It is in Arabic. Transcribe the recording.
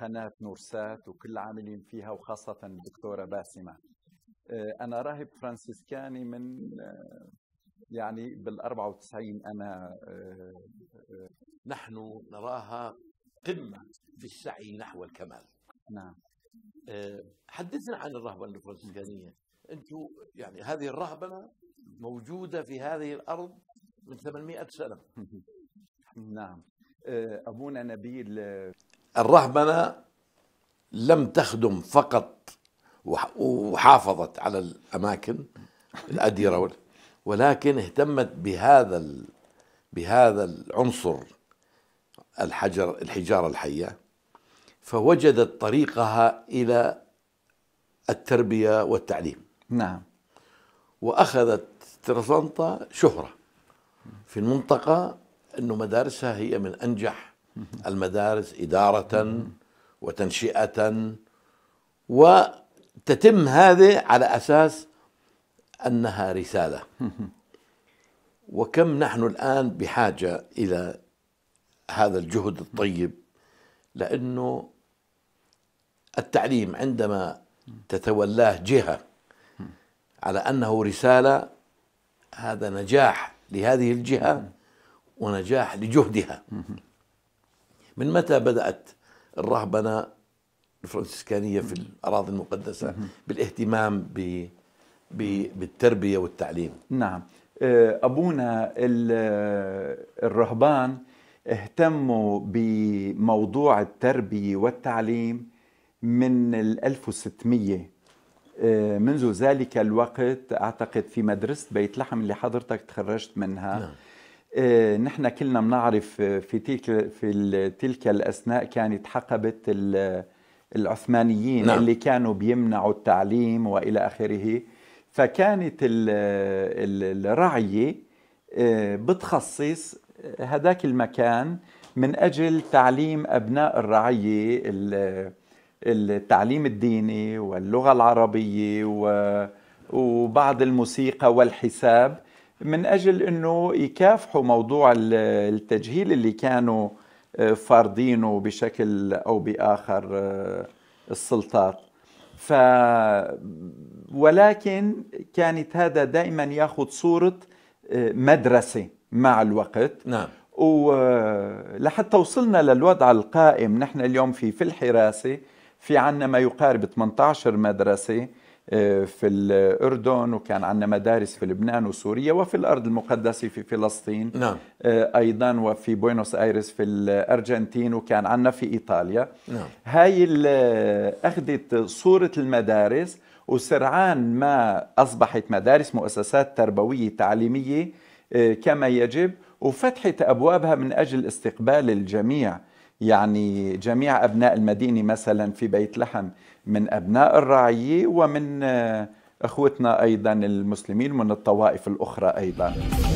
قناة نورسات وكل العاملين فيها وخاصة الدكتورة باسمة آه، أنا راهب فرانسيسكاني من آه، يعني بال 94 أنا آه، نحن نراها قمة في السعي نحو الكمال نعم حدثنا عن الرهبة الفرنسيسكانية أنتم يعني هذه الرهبنة موجودة في هذه الأرض من 800 سنة نعم أبونا نبيل الرهبنه لم تخدم فقط وحافظت على الاماكن الاديره ولكن اهتمت بهذا بهذا العنصر الحجر الحجاره الحيه فوجدت طريقها الى التربيه والتعليم نعم واخذت ترسانطه شهره في المنطقه انه مدارسها هي من انجح المدارس إدارة وتنشئة وتتم هذه على أساس أنها رسالة وكم نحن الآن بحاجة إلى هذا الجهد الطيب لأنه التعليم عندما تتولاه جهة على أنه رسالة هذا نجاح لهذه الجهة ونجاح لجهدها من متى بدأت الرهبنة الفرنسيسكانية في الأراضي المقدسة بالاهتمام ب بالتربية والتعليم نعم آه، أبونا آه، الرهبان اهتموا بموضوع التربية والتعليم من ال 1600 آه، منذ ذلك الوقت أعتقد في مدرسة بيت لحم اللي حضرتك تخرجت منها نعم. آه، نحن كلنا بنعرف آه، في تلك في تلك الاثناء كانت حقبه العثمانيين نعم. اللي كانوا بيمنعوا التعليم والى اخره فكانت الرعيه آه، بتخصص هذاك المكان من اجل تعليم ابناء الرعيه التعليم الديني واللغه العربيه وبعض الموسيقى والحساب من أجل أنه يكافحوا موضوع التجهيل اللي كانوا آه، فارضينه بشكل أو بآخر آه، السلطات ف ولكن كانت هذا دائما ياخذ صوره آه، مدرسه مع الوقت نعم ولحتى وصلنا للوضع القائم نحن اليوم في في الحراسه في عندنا ما يقارب 18 مدرسه آه، في الأردن وكان عندنا مدارس في لبنان وسوريا وفي الأرض المقدسة في فلسطين نعم. آه، أيضا وفي بوينوس آيرس في الأرجنتين وكان عندنا في إيطاليا نعم. هاي آه، أخذت صورة المدارس وسرعان ما أصبحت مدارس مؤسسات تربوية تعليمية كما يجب وفتحت أبوابها من أجل استقبال الجميع يعني جميع أبناء المدينة مثلا في بيت لحم من أبناء الرعية ومن آه، أخوتنا أيضا المسلمين من الطوائف الأخرى أيضا